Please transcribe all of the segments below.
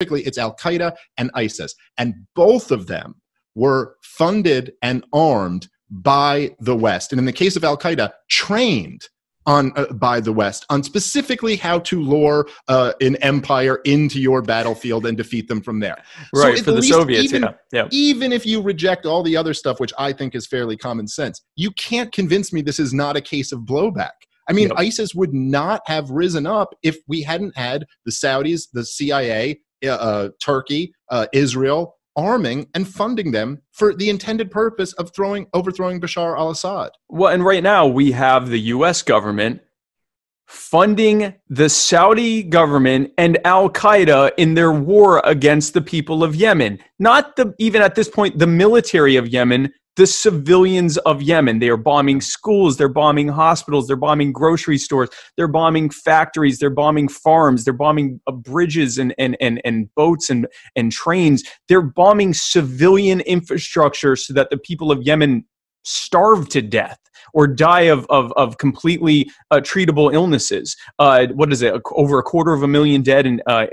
specifically it's Al Qaeda and ISIS. And both of them were funded and armed by the West. And in the case of Al Qaeda, trained on uh, by the West on specifically how to lure uh, an empire into your battlefield and defeat them from there. Right so for the Soviets, even, yeah. yeah. Even if you reject all the other stuff, which I think is fairly common sense, you can't convince me this is not a case of blowback. I mean, yep. ISIS would not have risen up if we hadn't had the Saudis, the CIA, uh, uh, Turkey, uh, Israel, arming and funding them for the intended purpose of throwing overthrowing Bashar al-Assad. Well, and right now we have the U.S. government funding the Saudi government and Al Qaeda in their war against the people of Yemen. Not the even at this point the military of Yemen, the civilians of Yemen. They are bombing schools, they're bombing hospitals, they're bombing grocery stores, they're bombing factories, they're bombing farms, they're bombing uh, bridges and, and, and, and boats and, and trains. They're bombing civilian infrastructure so that the people of Yemen starve to death or die of, of, of completely uh, treatable illnesses. Uh, what is it? Over a quarter of a million dead and uh,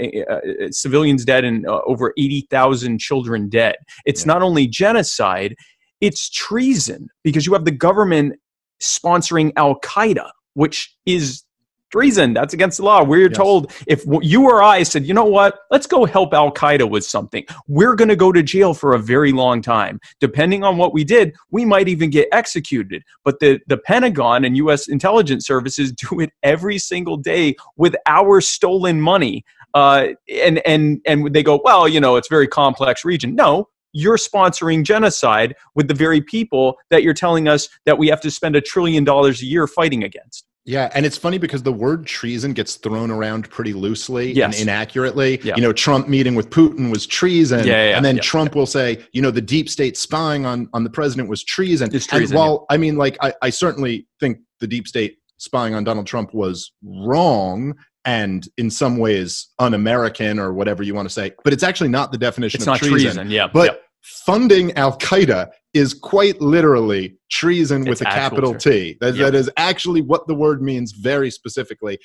civilians dead and uh, over 80,000 children dead. It's yeah. not only genocide, it's treason because you have the government sponsoring Al Qaeda, which is treason. That's against the law. We're yes. told if you or I said, you know what, let's go help Al Qaeda with something, we're going to go to jail for a very long time. Depending on what we did, we might even get executed. But the, the Pentagon and U.S. intelligence services do it every single day with our stolen money. Uh, and and and they go, well, you know, it's very complex region. No, you're sponsoring genocide with the very people that you're telling us that we have to spend a trillion dollars a year fighting against. Yeah, and it's funny because the word treason gets thrown around pretty loosely yes. and inaccurately. Yeah. You know, Trump meeting with Putin was treason, yeah, yeah, and then Trump will say, you know, the deep state spying on on the president was treason. treason and while I mean, like, I, I certainly think the deep state spying on Donald Trump was wrong and in some ways un-American or whatever you want to say, but it's actually not the definition it's of treason. treason. Yeah, but funding Al Qaeda is quite literally treason with a capital T. That, yep. that is actually what the word means very specifically.